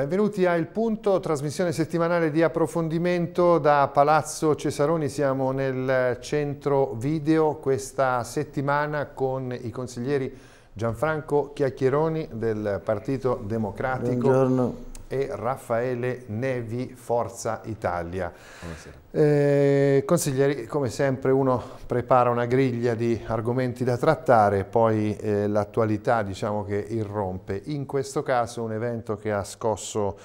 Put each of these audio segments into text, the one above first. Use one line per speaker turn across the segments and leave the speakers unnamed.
Benvenuti a Il Punto, trasmissione settimanale di approfondimento da Palazzo Cesaroni. Siamo nel centro video questa settimana con i consiglieri Gianfranco Chiacchieroni del Partito Democratico. Buongiorno e Raffaele Nevi Forza Italia. Eh, consiglieri, come sempre uno prepara una griglia di argomenti da trattare, poi eh, l'attualità diciamo che irrompe. In questo caso un evento che ha scosso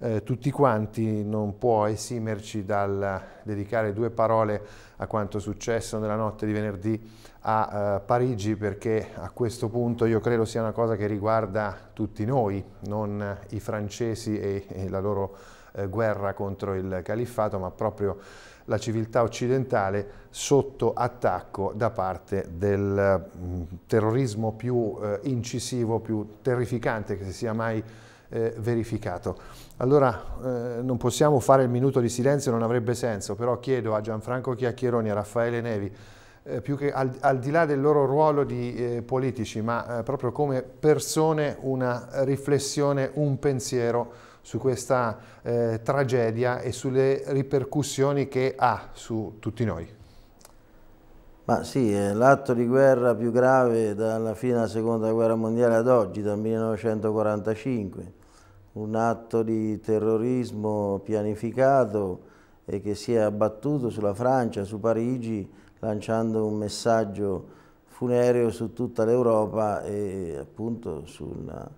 eh, tutti quanti non può esimerci dal dedicare due parole a quanto è successo nella notte di venerdì a eh, Parigi perché a questo punto io credo sia una cosa che riguarda tutti noi, non i francesi e, e la loro eh, guerra contro il califfato, ma proprio la civiltà occidentale sotto attacco da parte del mm, terrorismo più eh, incisivo, più terrificante che si sia mai eh, verificato. Allora eh, non possiamo fare il minuto di silenzio, non avrebbe senso, però chiedo a Gianfranco Chiacchieroni, e a Raffaele Nevi, eh, più che al, al, di là del loro ruolo di eh, politici, ma eh, proprio come persone una riflessione, un pensiero su questa eh, tragedia e sulle ripercussioni che ha su tutti noi.
Ma sì, è l'atto di guerra più grave dalla fine della seconda guerra mondiale ad oggi, dal 1945 un atto di terrorismo pianificato e che si è abbattuto sulla Francia, su Parigi, lanciando un messaggio funereo su tutta l'Europa e appunto sulla,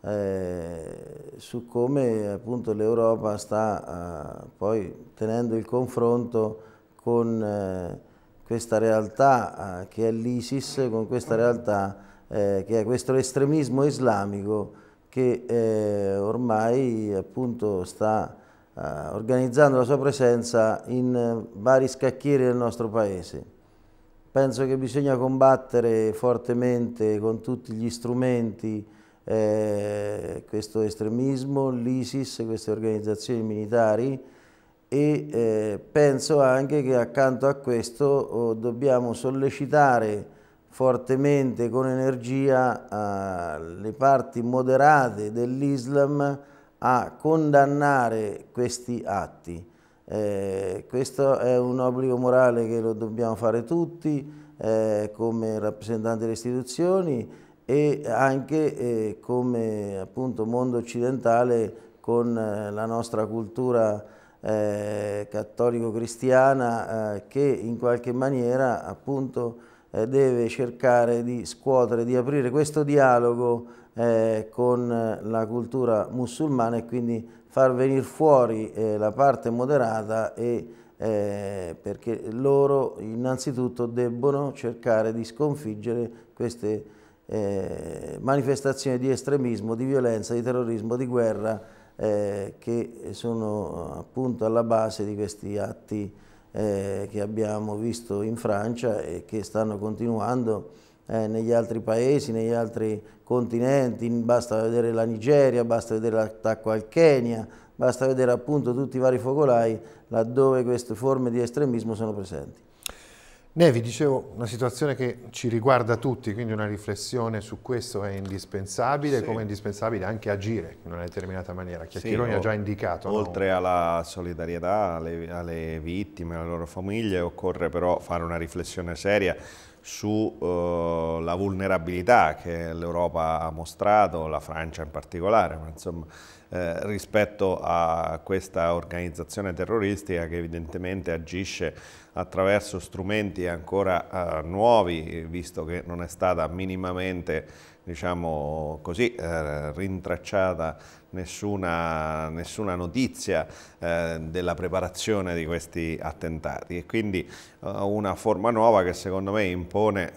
eh, su come l'Europa sta eh, poi tenendo il confronto con eh, questa realtà eh, che è l'ISIS, con questa realtà eh, che è questo estremismo islamico che eh, ormai appunto sta eh, organizzando la sua presenza in eh, vari scacchieri del nostro paese. Penso che bisogna combattere fortemente con tutti gli strumenti eh, questo estremismo, l'ISIS, queste organizzazioni militari e eh, penso anche che accanto a questo oh, dobbiamo sollecitare fortemente con energia eh, le parti moderate dell'Islam a condannare questi atti. Eh, questo è un obbligo morale che lo dobbiamo fare tutti eh, come rappresentanti delle istituzioni e anche eh, come appunto mondo occidentale con eh, la nostra cultura eh, cattolico-cristiana che in qualche maniera appunto eh, deve cercare di scuotere, di aprire questo dialogo eh, con la cultura musulmana e quindi far venire fuori eh, la parte moderata e, eh, perché loro innanzitutto debbono cercare di sconfiggere queste eh, manifestazioni di estremismo, di violenza, di terrorismo, di guerra eh, che sono appunto alla base di questi atti eh, che abbiamo visto in Francia e che stanno continuando eh, negli altri paesi, negli altri continenti, basta vedere la Nigeria, basta vedere l'attacco al Kenya, basta vedere appunto tutti i vari focolai laddove queste forme di estremismo sono presenti.
Nevi, dicevo, una situazione che ci riguarda tutti, quindi una riflessione su questo è indispensabile, sì. come è indispensabile anche agire in una determinata maniera. Chiacchieroni sì, ha già indicato. Oltre
no? alla solidarietà
alle, alle, vittime, alle loro famiglie,
occorre però fare una riflessione seria sulla eh, vulnerabilità che l'Europa ha mostrato, la Francia in particolare, ma insomma eh, rispetto a questa organizzazione terroristica che evidentemente agisce attraverso strumenti ancora eh, nuovi, visto che non è stata minimamente diciamo così, eh, rintracciata nessuna, nessuna notizia eh, della preparazione di questi attentati e quindi eh, una forma nuova che secondo me impone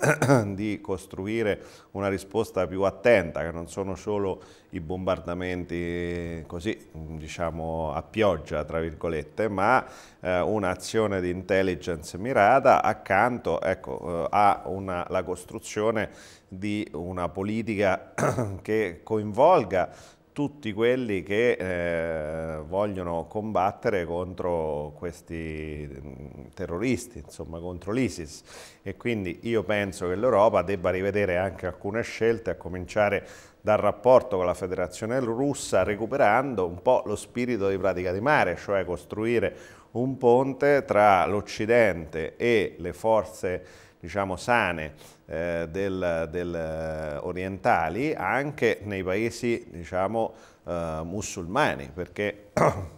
di costruire una risposta più attenta che non sono solo i bombardamenti così diciamo a pioggia tra virgolette ma eh, un'azione di intelligence mirata accanto ecco, eh, alla costruzione di una politica che coinvolga tutti quelli che eh, vogliono combattere contro questi mm, terroristi, insomma contro l'ISIS e quindi io penso che l'Europa debba rivedere anche alcune scelte a cominciare dal rapporto con la federazione russa recuperando un po' lo spirito di pratica di mare, cioè costruire un ponte tra l'Occidente e le forze diciamo sane eh, del, del, eh, orientali anche nei paesi diciamo, eh, musulmani, perché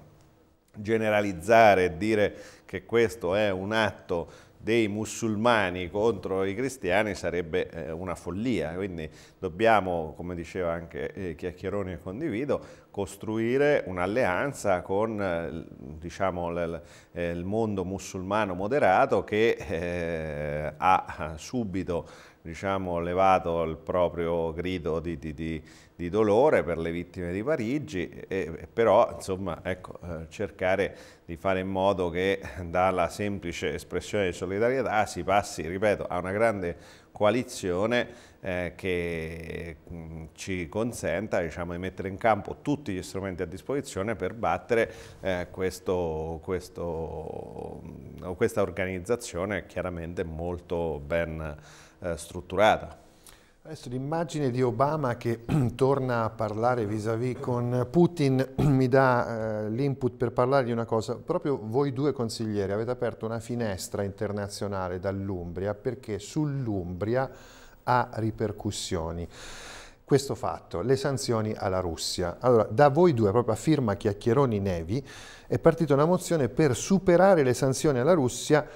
generalizzare e dire che questo è un atto dei musulmani contro i cristiani sarebbe eh, una follia, quindi dobbiamo, come diceva anche eh, Chiacchieroni e condivido, costruire un'alleanza con eh, diciamo, eh, il mondo musulmano moderato che eh, ha eh, subito diciamo, levato il proprio grido di, di, di, di, dolore per le vittime di Parigi, e, però insomma, ecco, eh, cercare di fare in modo che dalla semplice espressione di solidarietà si passi, ripeto, a una grande coalizione eh, che ci consenta diciamo, di mettere in campo tutti gli strumenti a disposizione per battere eh, questo, questo, questa organizzazione chiaramente molto ben eh, strutturata.
Adesso l'immagine di Obama che torna a parlare vis-à-vis con Putin mi dà eh, l'input per parlare di una cosa. Proprio voi due consiglieri avete aperto una finestra internazionale dall'Umbria perché sull'Umbria ha ripercussioni questo fatto, le sanzioni alla Russia. Allora, da voi due, proprio a firma Chiacchieroni Nevi, è partita una mozione per superare le sanzioni alla Russia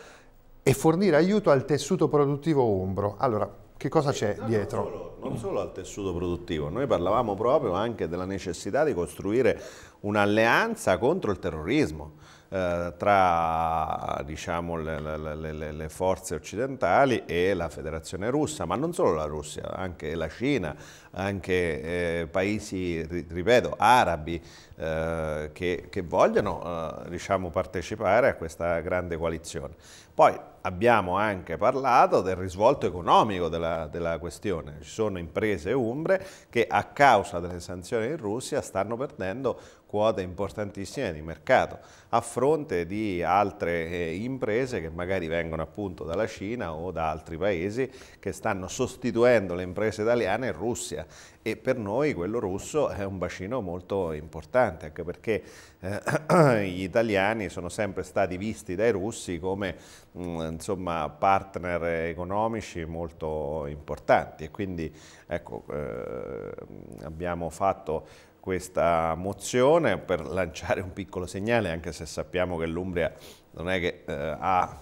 e fornire aiuto al tessuto produttivo umbro. Allora, che cosa c'è eh, dietro? Non solo,
non solo al tessuto produttivo, noi parlavamo proprio anche della necessità di costruire un'alleanza contro il terrorismo eh, tra diciamo, le, le, le, le, forze occidentali e la federazione russa, ma non solo la Russia, anche la Cina, anche eh, paesi, ripeto, arabi eh, che, che, vogliono eh, diciamo, partecipare a questa grande coalizione. Poi, abbiamo anche parlato del risvolto economico della, della, questione. Ci sono imprese umbre che a causa delle sanzioni in Russia stanno perdendo quote importantissime di mercato a fronte di altre eh, imprese che magari vengono appunto dalla Cina o da altri paesi che stanno sostituendo le imprese italiane in Russia e per noi quello russo è un bacino molto importante anche perché eh, gli italiani sono sempre stati visti dai russi come mh, mm, insomma, partner economici molto importanti e quindi ecco, eh, abbiamo fatto questa mozione per lanciare un piccolo segnale, anche se sappiamo che l'Umbria non è che eh, ha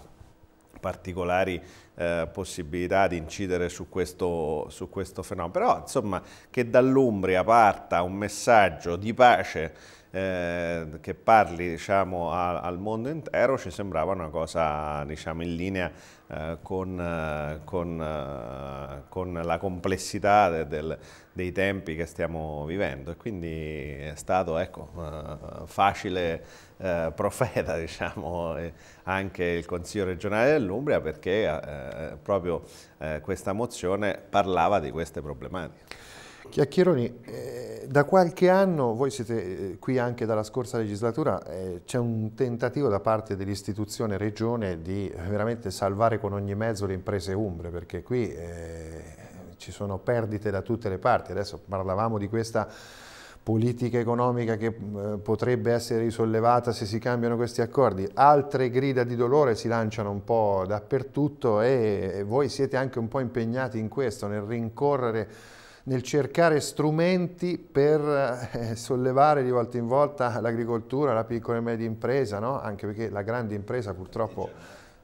particolari eh, possibilità di incidere su questo, su questo, fenomeno. Però insomma che dall'Umbria parta un messaggio di pace eh, che parli diciamo, a, al mondo intero ci sembrava una cosa diciamo, in linea eh, con, eh, con, eh, con, la complessità del, dei tempi che stiamo vivendo e quindi è stato ecco, facile profeta diciamo, anche il Consiglio regionale dell'Umbria perché proprio questa mozione parlava di queste
problematiche. Chiacchieroni, eh, da qualche anno, voi siete eh, qui anche dalla scorsa legislatura, eh, c'è un tentativo da parte dell'istituzione regione di eh, veramente salvare con ogni mezzo le imprese umbre, perché qui eh, ci sono perdite da tutte le parti. Adesso parlavamo di questa politica economica che potrebbe essere risollevata se si cambiano questi accordi. Altre grida di dolore si lanciano un po' dappertutto e voi siete anche un po' impegnati in questo, nel rincorrere nel cercare strumenti per eh, sollevare di volta in volta l'agricoltura, la piccola e media impresa, no? anche perché la grande impresa purtroppo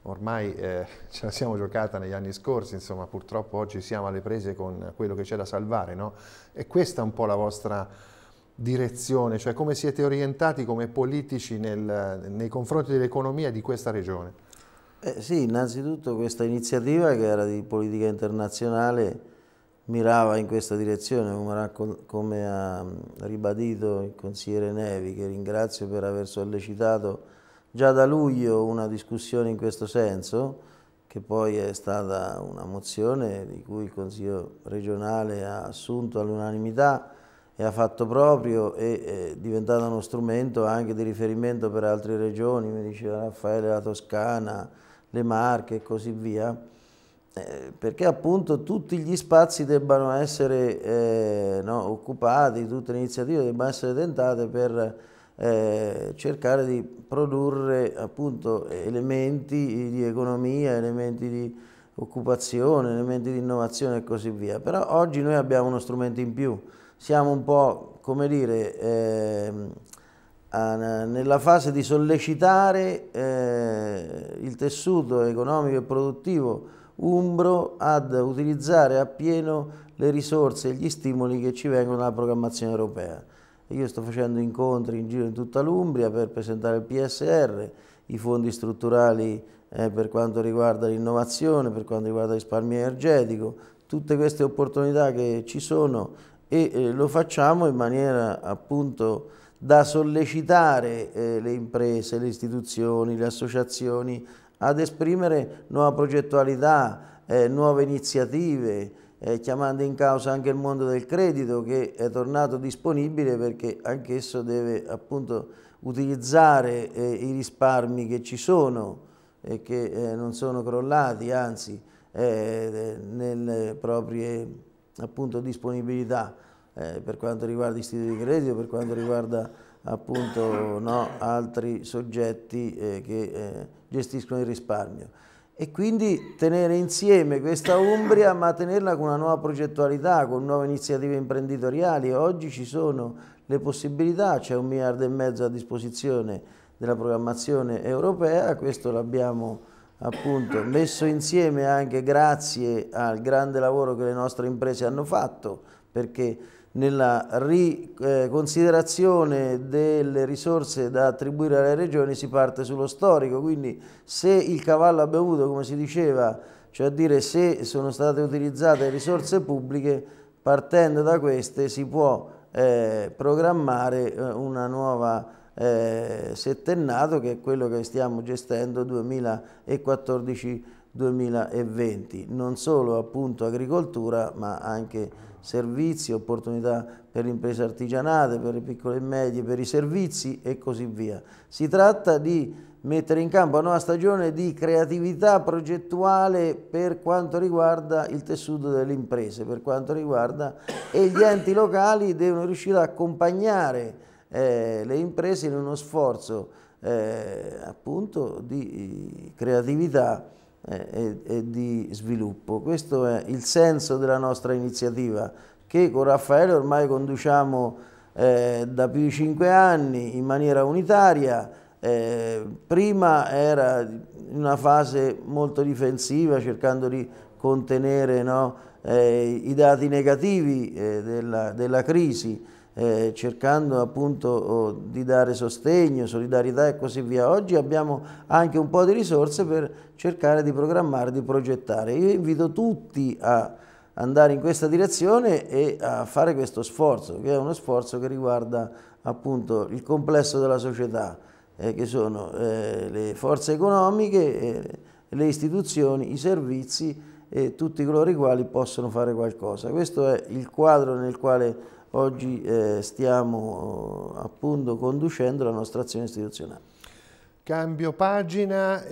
ormai eh, ce la siamo giocata negli anni scorsi, insomma purtroppo oggi siamo alle prese con quello che c'è da salvare. No? E questa è un po' la vostra direzione, cioè come siete orientati come politici nel, nei confronti dell'economia di questa regione?
Eh sì, innanzitutto questa iniziativa che era di politica internazionale mirava in questa direzione, come ha ribadito il consigliere Nevi, che ringrazio per aver sollecitato già da luglio una discussione in questo senso, che poi è stata una mozione di cui il Consiglio regionale ha assunto all'unanimità e ha fatto proprio e è diventato uno strumento anche di riferimento per altre regioni, mi diceva Raffaele la Toscana, le Marche e così via eh, perché appunto tutti gli spazi debbano essere eh, no, occupati, tutte le iniziative debbano essere tentate per eh, cercare di produrre appunto elementi di economia, elementi di occupazione, elementi di innovazione e così via. Però oggi noi abbiamo uno strumento in più, siamo un po' come dire ehm, nella fase di sollecitare eh, il tessuto economico e produttivo umbro ad utilizzare appieno le risorse e gli stimoli che ci vengono dalla programmazione europea. Io sto facendo incontri in giro in tutta l'Umbria per presentare il PSR, i fondi strutturali eh, per quanto riguarda l'innovazione, per quanto riguarda il risparmio energetico, tutte queste opportunità che ci sono e eh, lo facciamo in maniera appunto da sollecitare eh, le imprese, le istituzioni, le associazioni ad esprimere nuova progettualità, eh, nuove iniziative, eh, chiamando in causa anche il mondo del credito che è tornato disponibile perché anch'esso deve appunto utilizzare eh, i risparmi che ci sono e che eh, non sono crollati, anzi eh, nelle proprie appunto, disponibilità eh, per quanto riguarda istituti di credito, per quanto riguarda appunto, no, altri soggetti eh, che eh, gestiscono il risparmio. E quindi tenere insieme questa Umbria, ma tenerla con una nuova progettualità, con nuove iniziative imprenditoriali. Oggi ci sono le possibilità, c'è un miliardo e mezzo a disposizione della programmazione europea, questo l'abbiamo appunto messo insieme anche grazie al grande lavoro che le nostre imprese hanno fatto, perché nella riconsiderazione eh, delle risorse da attribuire alle regioni si parte sullo storico, quindi se il cavallo ha bevuto, come si diceva, cioè a dire se sono state utilizzate risorse pubbliche, partendo da queste si può eh, programmare eh, una nuova eh, settennato che è quello che stiamo gestendo 2014-2020, non solo appunto agricoltura ma anche servizi, opportunità per le imprese artigianate, per le piccole e medie, per i servizi e così via. Si tratta di mettere in campo una nuova stagione di creatività progettuale per quanto riguarda il tessuto delle imprese, per quanto riguarda e gli enti locali devono riuscire ad accompagnare eh, le imprese in uno sforzo eh, appunto di eh, creatività e, e di sviluppo. Questo è il senso della nostra iniziativa che con Raffaele ormai conduciamo eh, da più di cinque anni in maniera unitaria. Eh, prima era in una fase molto difensiva cercando di contenere no, eh, i dati negativi eh, della, della crisi eh, cercando appunto oh, di dare sostegno, solidarietà e così via. Oggi abbiamo anche un po' di risorse per cercare di programmare, di progettare. Io invito tutti a andare in questa direzione e a fare questo sforzo, che è uno sforzo che riguarda appunto il complesso della società, eh, che sono eh, le forze economiche, eh, le istituzioni, i servizi e tutti coloro i quali possono fare qualcosa. Questo è il quadro nel quale oggi eh, stiamo eh, appunto conducendo la nostra azione istituzionale. Cambio pagina,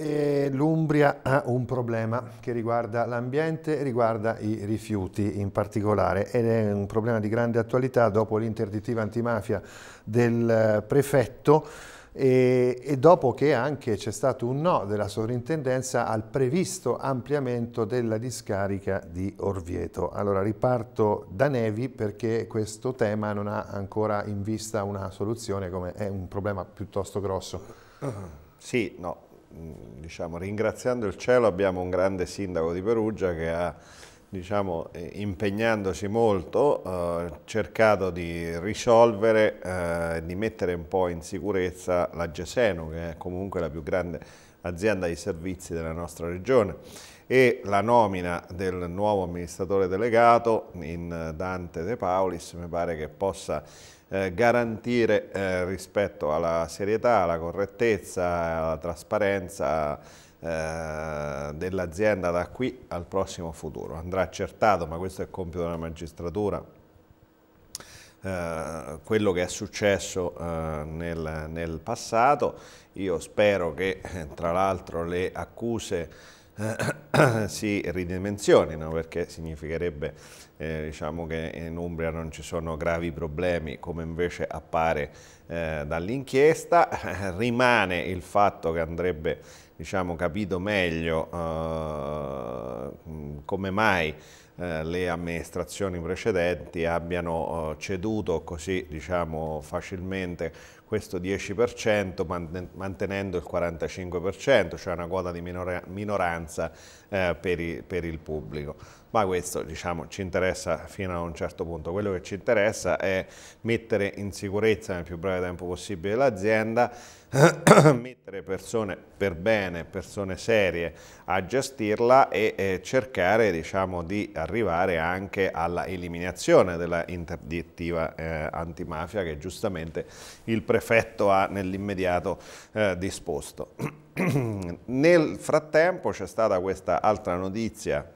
l'Umbria ha
un problema che riguarda l'ambiente, riguarda i rifiuti in particolare ed è un problema di grande attualità dopo l'interdittiva antimafia del eh, prefetto e, e dopo che anche c'è stato un no della sovrintendenza al previsto ampliamento della discarica di Orvieto. Allora riparto da Nevi perché questo tema non ha ancora in vista una soluzione come è un problema piuttosto grosso. Uh-huh. Sì, no, mm, diciamo ringraziando il cielo
abbiamo un grande sindaco di Perugia che ha diciamo, eh, impegnandosi molto, eh, cercato di risolvere, eh, di mettere un po' in sicurezza la Geseno, che è comunque la più grande azienda di servizi della nostra regione e la nomina del nuovo amministratore delegato in Dante De Paulis mi pare che possa eh, garantire eh, rispetto alla serietà, alla correttezza, alla trasparenza eh, dell'azienda da qui al prossimo futuro. Andrà accertato, ma questo è il compito della magistratura, eh, quello che è successo eh, nel, nel, passato. Io spero che eh, tra l'altro le accuse eh, si ridimensionino perché significherebbe eh, diciamo che in Umbria non ci sono gravi problemi come invece appare eh, dall'inchiesta, rimane il fatto che andrebbe diciamo, capito meglio eh, come mai eh, le amministrazioni precedenti abbiano eh, ceduto così diciamo, facilmente questo 10% mantenendo il 45%, cioè una quota di minoranza eh, per, per, il pubblico. Ma questo diciamo, ci interessa fino a un certo punto. Quello che ci interessa è mettere in sicurezza nel più breve tempo possibile l'azienda mettere persone per bene, persone serie a gestirla e eh, cercare diciamo, di arrivare anche alla eliminazione della interdittiva eh, antimafia che giustamente il prefetto ha nell'immediato eh, disposto. Nel frattempo c'è stata questa altra notizia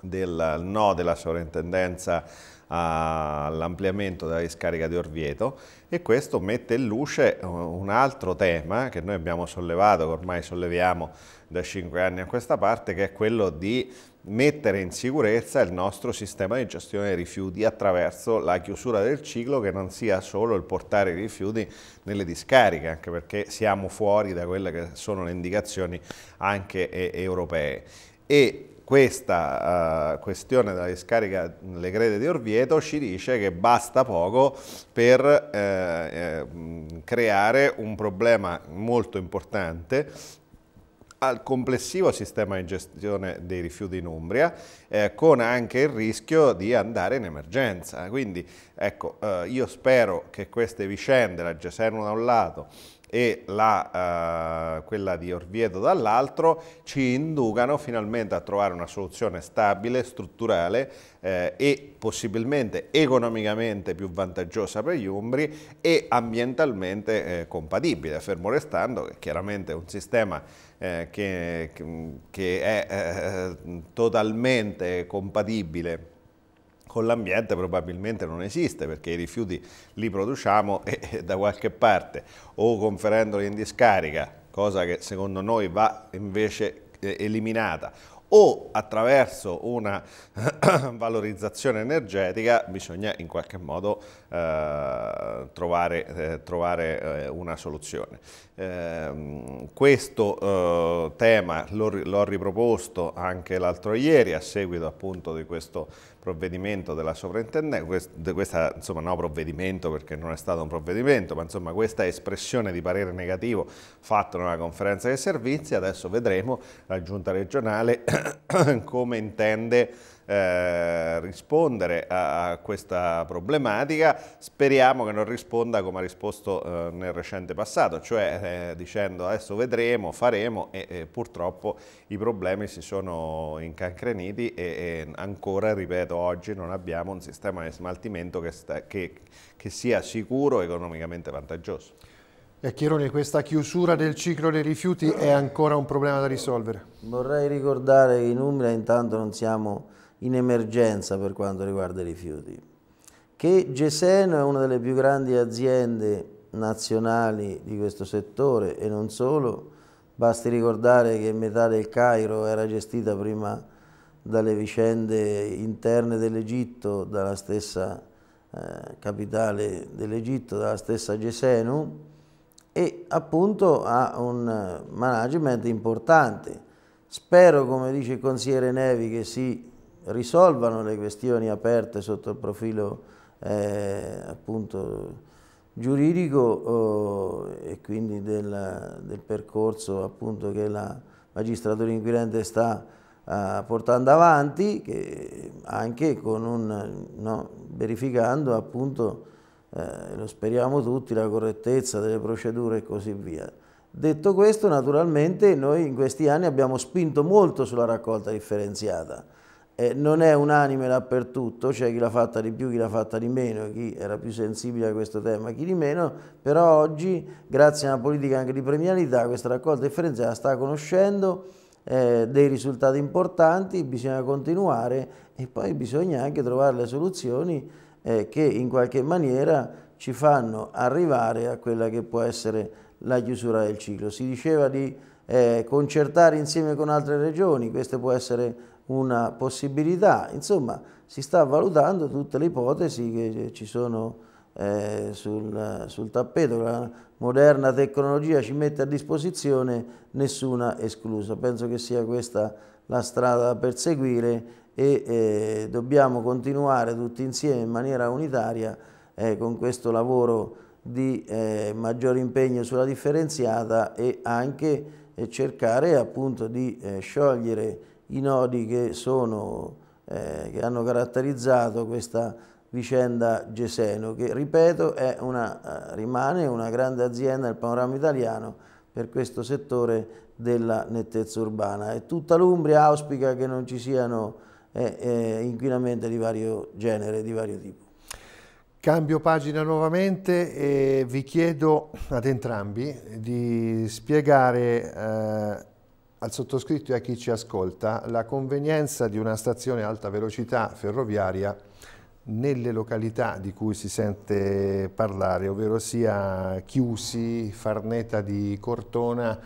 del no della sovrintendenza all'ampliamento della discarica di Orvieto e questo mette in luce eh, un altro tema che noi abbiamo sollevato, che ormai solleviamo da cinque anni a questa parte, che è quello di mettere in sicurezza il nostro sistema di gestione dei rifiuti attraverso la chiusura del ciclo che non sia solo il portare i rifiuti nelle discariche, anche perché siamo fuori da quelle che sono le indicazioni anche europee. E questa uh, questione della discarica Le Grede di Orvieto ci dice che basta poco per eh, eh, creare un problema molto importante al complessivo sistema di gestione dei rifiuti in Umbria, eh, con anche il rischio di andare in emergenza. Quindi ecco, eh, io spero che queste vicende, la Gesenu da un lato, e la, eh, quella di Orvieto dall'altro ci inducano finalmente a trovare una soluzione stabile, strutturale eh, e possibilmente economicamente più vantaggiosa per gli Umbri e ambientalmente eh, compatibile, fermo restando che chiaramente è un sistema eh, che, che, è eh, totalmente compatibile con l'ambiente probabilmente non esiste perché i rifiuti li produciamo e, e da qualche parte o conferendoli in discarica, cosa che secondo noi va invece eh, eliminata, o attraverso una valorizzazione energetica bisogna in qualche modo eh, trovare, eh, trovare eh, una soluzione. Ehm, questo eh, tema l'ho riproposto anche l'altro ieri a seguito appunto di questo provvedimento della sovrintendenza, questa insomma no provvedimento perché non è stato un provvedimento, ma insomma questa espressione di parere negativo fatta nella conferenza dei servizi, adesso vedremo la giunta regionale come intende eh, rispondere a, a, questa problematica, speriamo che non risponda come ha risposto eh, nel recente passato, cioè eh, dicendo adesso vedremo, faremo e, e, purtroppo i problemi si sono incancreniti e, e, ancora, ripeto, oggi non abbiamo un sistema di smaltimento che, sta, che, che sia sicuro e economicamente vantaggioso.
E Chironi, questa chiusura del ciclo dei rifiuti è ancora un problema da risolvere?
Vorrei ricordare in Umbria intanto non siamo in emergenza per quanto riguarda i rifiuti, che Geseno è una delle più grandi aziende nazionali di questo settore e non solo, basti ricordare che metà del Cairo era gestita prima dalle vicende interne dell'Egitto, dalla stessa eh, capitale dell'Egitto, dalla stessa Gesenu e appunto ha un management importante. Spero, come dice il consigliere Nevi, che si risolvano le questioni aperte sotto il profilo eh, appunto giuridico oh, e quindi del, del percorso appunto che la magistratura inquirente sta eh, portando avanti che anche con un, no, verificando appunto eh, lo speriamo tutti la correttezza delle procedure e così via. Detto questo naturalmente noi in questi anni abbiamo spinto molto sulla raccolta differenziata eh, non è unanime dappertutto, c'è cioè chi l'ha fatta di più, chi l'ha fatta di meno, chi era più sensibile a questo tema, chi di meno, però oggi, grazie a una politica anche di premialità, questa raccolta differenziata sta conoscendo eh, dei risultati importanti, bisogna continuare e poi bisogna anche trovare le soluzioni eh, che in qualche maniera ci fanno arrivare a quella che può essere la chiusura del ciclo. Si diceva di eh, concertare insieme con altre regioni, questa può essere una possibilità, insomma si sta valutando tutte le ipotesi che ci sono eh, sul, sul, tappeto, la moderna tecnologia ci mette a disposizione, nessuna esclusa. Penso che sia questa la strada da perseguire e eh, dobbiamo continuare tutti insieme in maniera unitaria eh, con questo lavoro di eh, maggior impegno sulla differenziata e anche eh, cercare appunto di eh, sciogliere i nodi che, sono, eh, che hanno caratterizzato questa vicenda Geseno, che ripeto è una, eh, rimane una grande azienda nel panorama italiano per questo settore della nettezza urbana e tutta l'Umbria auspica che non ci siano eh, eh, inquinamenti di vario genere, di vario tipo. Cambio pagina nuovamente e vi chiedo ad
entrambi di spiegare eh, al sottoscritto e a chi ci ascolta la convenienza di una stazione alta velocità ferroviaria nelle località di cui si sente parlare, ovvero sia Chiusi, Farneta di Cortona.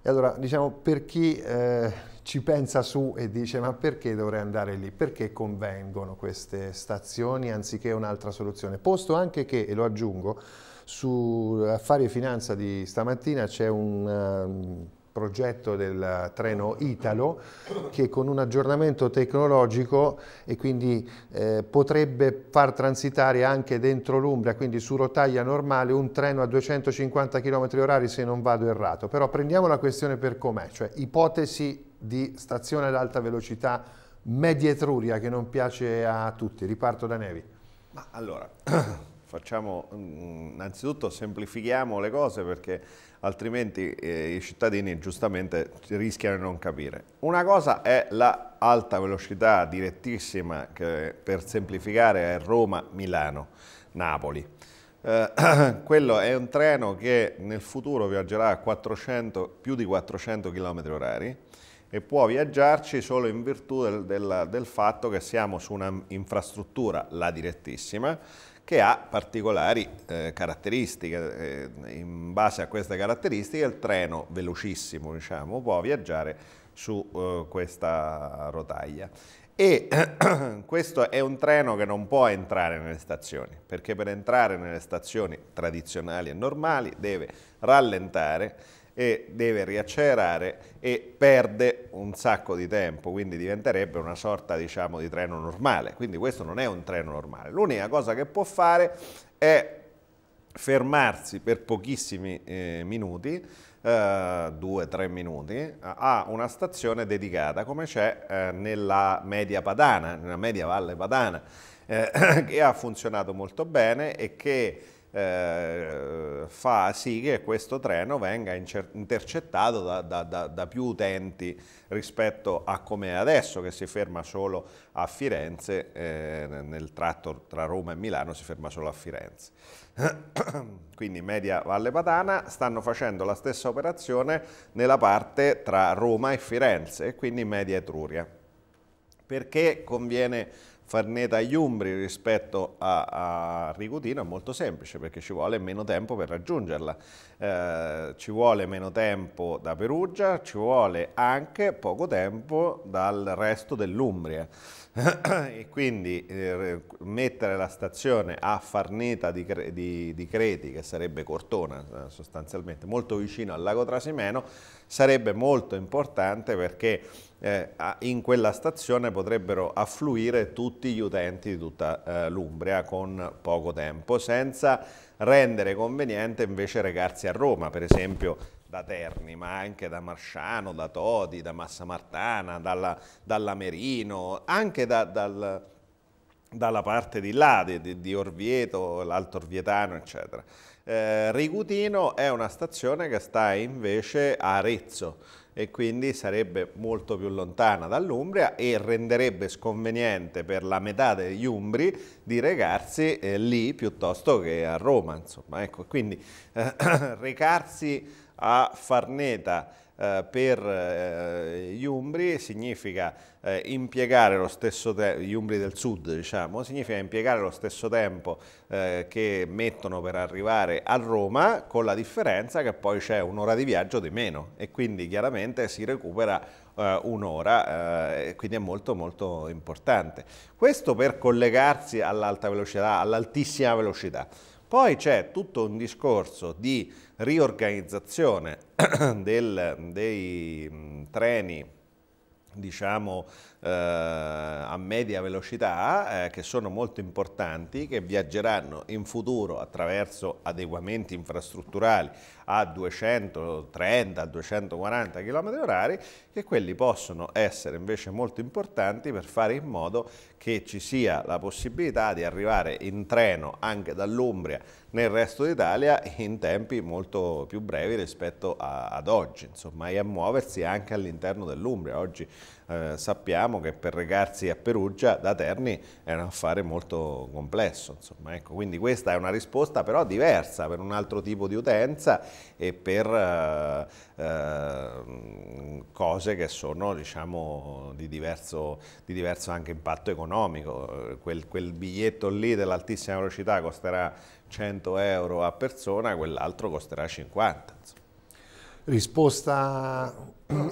E allora, diciamo, per chi eh, ci pensa su e dice ma perché dovrei andare lì? Perché convengono queste stazioni anziché un'altra soluzione? Posto anche che, e lo aggiungo, su Affari e Finanza di stamattina c'è un... Uh, progetto del treno Italo che con un aggiornamento tecnologico e quindi eh, potrebbe far transitare anche dentro l'Umbria, quindi su rotaia normale, un treno a 250 km h se non vado errato. Però prendiamo la questione per com'è, cioè ipotesi di stazione ad alta velocità media Etruria che non piace a tutti. Riparto da Nevi.
Ma allora, facciamo, mm, innanzitutto semplifichiamo le cose perché altrimenti eh, i cittadini giustamente rischiano di non capire. Una cosa è la alta velocità direttissima che per semplificare è Roma-Milano-Napoli. Eh, quello è un treno che nel futuro viaggerà a 400, più di 400 km h e può viaggiarci solo in virtù del, del, del fatto che siamo su un'infrastruttura, la direttissima, che ha particolari eh, caratteristiche. Eh, in base a queste caratteristiche il treno velocissimo diciamo, può viaggiare su eh, questa rotaia. E questo è un treno che non può entrare nelle stazioni, perché per entrare nelle stazioni tradizionali e normali deve rallentare e deve riaccelerare e perde un sacco di tempo, quindi diventerebbe una sorta diciamo, di treno normale. Quindi questo non è un treno normale. L'unica cosa che può fare è fermarsi per pochissimi eh, minuti, eh, due, tre minuti, a una stazione dedicata come c'è eh, nella media padana, nella media valle padana, eh, che ha funzionato molto bene e che eh, fa sì che questo treno venga intercettato da, da, da, da, più utenti rispetto a come è adesso che si ferma solo a Firenze, eh, nel tratto tra Roma e Milano si ferma solo a Firenze. Quindi media Valle Padana stanno facendo la stessa operazione nella parte tra Roma e Firenze e quindi media Etruria. Perché conviene Farneta agli Umbri rispetto a, a Ricutino è molto semplice perché ci vuole meno tempo per raggiungerla. Eh, ci vuole meno tempo da Perugia, ci vuole anche poco tempo dal resto dell'Umbria. e quindi eh, mettere la stazione a Farneta di, di, di Creti, che sarebbe Cortona eh, sostanzialmente, molto vicino al lago Trasimeno, sarebbe molto importante perché eh, in quella stazione potrebbero affluire tutti gli utenti di tutta eh, l'Umbria con poco tempo, senza rendere conveniente invece recarsi a Roma, per esempio da Terni, ma anche da Marciano, da Todi, da Massamartana, dalla, dalla Merino, anche da, dal, dalla parte di là, di, di Orvieto, l'Alto Orvietano, eccetera. Eh, Rigutino è una stazione che sta invece a Arezzo, e quindi sarebbe molto più lontana dall'Umbria e renderebbe sconveniente per la metà degli Umbri di recarsi eh, lì piuttosto che a Roma. Insomma, ecco, quindi eh, recarsi a Farneta eh, per eh, gli Umbri significa eh, impiegare lo stesso tempo, gli Umbri del Sud diciamo, significa impiegare lo stesso tempo che mettono per arrivare a Roma con la differenza che poi c'è un'ora di viaggio di meno e quindi chiaramente si recupera un'ora, eh, quindi è molto molto importante. Questo per collegarsi all'alta velocità, all'altissima velocità. Poi c'è tutto un discorso di riorganizzazione del, dei treni diciamo, eh, a media velocità eh, che sono molto importanti, che viaggeranno in futuro attraverso adeguamenti infrastrutturali a 230, 240 km h che quelli possono essere invece molto importanti per fare in modo che ci sia la possibilità di arrivare in treno anche dall'Umbria nel resto d'Italia in tempi molto più brevi rispetto a, ad oggi, insomma, e a muoversi anche all'interno dell'Umbria. Oggi eh, sappiamo che per recarsi a Perugia da Terni è un affare molto complesso. Ecco, quindi questa è una risposta però diversa per un altro tipo di utenza e per eh, eh, cose che sono diciamo, di, diverso, di, diverso, anche impatto economico. Quel, quel biglietto lì dell'altissima velocità costerà 100 euro a persona, quell'altro costerà 50. Insomma.
Risposta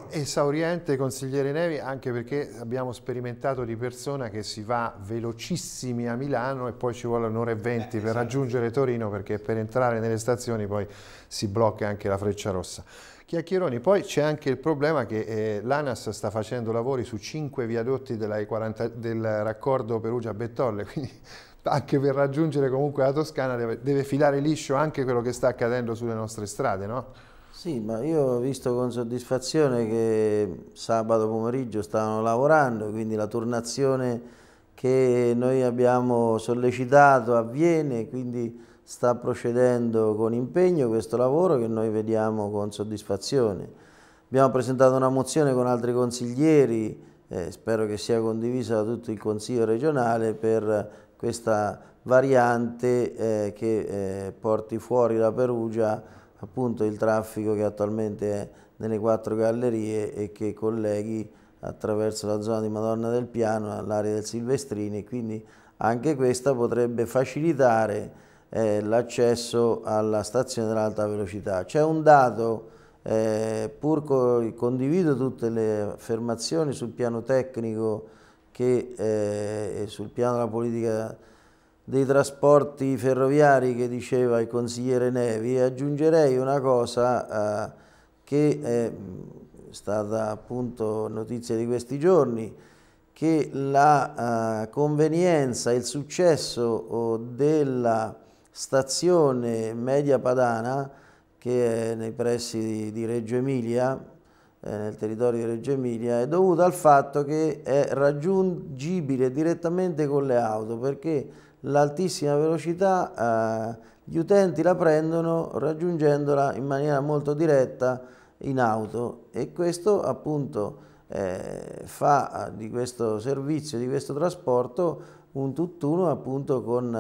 esauriente, consigliere Nevi, anche perché abbiamo sperimentato di persona che si va velocissimi a Milano e poi ci vuole un'ora e venti eh, per esatto. raggiungere Torino perché per entrare nelle stazioni poi si blocca anche la freccia rossa. Chiacchieroni, poi c'è anche il problema che eh, l'ANAS sta facendo lavori su cinque viadotti della, del raccordo Perugia-Bettolle, quindi anche per raggiungere comunque la Toscana deve, deve filare liscio anche quello che sta accadendo sulle nostre
strade, no? Sì, ma io ho visto con soddisfazione che sabato pomeriggio stavano lavorando, quindi la turnazione che noi abbiamo sollecitato avviene, quindi sta procedendo con impegno questo lavoro che noi vediamo con soddisfazione. Abbiamo presentato una mozione con altri consiglieri, eh, spero che sia condivisa da tutto il Consiglio regionale per questa variante eh, che eh, porti fuori da Perugia appunto il traffico che attualmente è nelle quattro gallerie e che colleghi attraverso la zona di Madonna del Piano all'area del Silvestrini, quindi anche questa potrebbe facilitare eh, l'accesso alla stazione dell'alta velocità. C'è un dato, eh, pur co condivido tutte le affermazioni sul piano tecnico che, eh, e sul piano della politica dei trasporti ferroviari che diceva il consigliere Nevi aggiungerei una cosa eh, che è eh, stata appunto notizia di questi giorni che la eh, convenienza e il successo oh, della stazione media padana che è nei pressi di, di Reggio Emilia eh, nel territorio di Reggio Emilia è dovuta al fatto che è raggiungibile direttamente con le auto perché l'altissima velocità eh, gli utenti la prendono raggiungendola in maniera molto diretta in auto e questo appunto eh, fa eh, di questo servizio, di questo trasporto un tutt'uno appunto con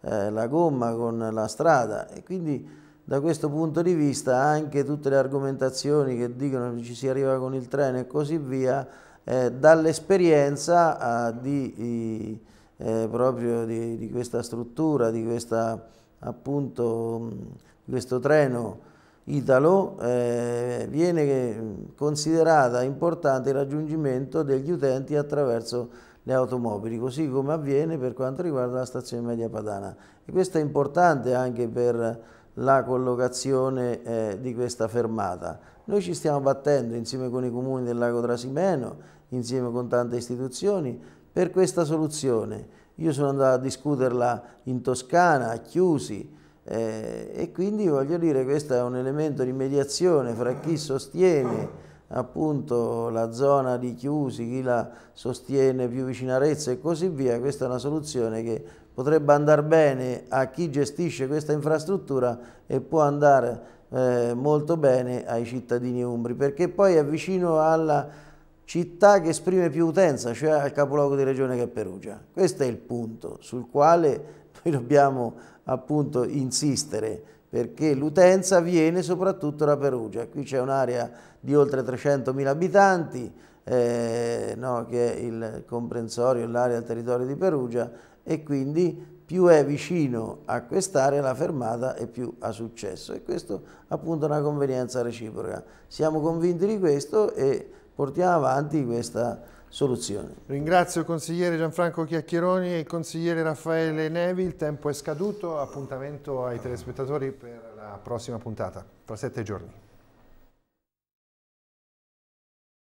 eh, la gomma, con la strada e quindi da questo punto di vista anche tutte le argomentazioni che dicono che ci si arriva con il treno e così via, eh, dall'esperienza eh, di... di eh, proprio di, di, questa struttura, di questa, appunto, mm, questo treno italo, eh, viene considerata importante il raggiungimento degli utenti attraverso le automobili, così come avviene per quanto riguarda la stazione media padana. E questo è importante anche per la collocazione eh, di questa fermata. Noi ci stiamo battendo insieme con i comuni del lago Trasimeno, insieme con tante istituzioni, per questa soluzione. Io sono andato a discuterla in Toscana, a Chiusi, eh, e quindi voglio dire questo è un elemento di mediazione fra chi sostiene appunto la zona di Chiusi, chi la sostiene più vicino a Arezzo e così via. Questa è una soluzione che potrebbe andare bene a chi gestisce questa infrastruttura e può andare eh, molto bene ai cittadini umbri, perché poi è vicino alla città che esprime più utenza, cioè al capoluogo di regione che è Perugia. Questo è il punto sul quale noi dobbiamo appunto insistere, perché l'utenza viene soprattutto da Perugia. Qui c'è un'area di oltre 300.000 abitanti, eh, no, che è il comprensorio, l'area del territorio di Perugia, e quindi più è vicino a quest'area la fermata e più ha successo. E questo appunto è una convenienza reciproca. Siamo convinti di questo e portiamo avanti questa soluzione.
Ringrazio il consigliere Gianfranco Chiacchieroni e il consigliere Raffaele Nevi, il tempo è scaduto, appuntamento ai telespettatori per la prossima puntata, tra sette giorni.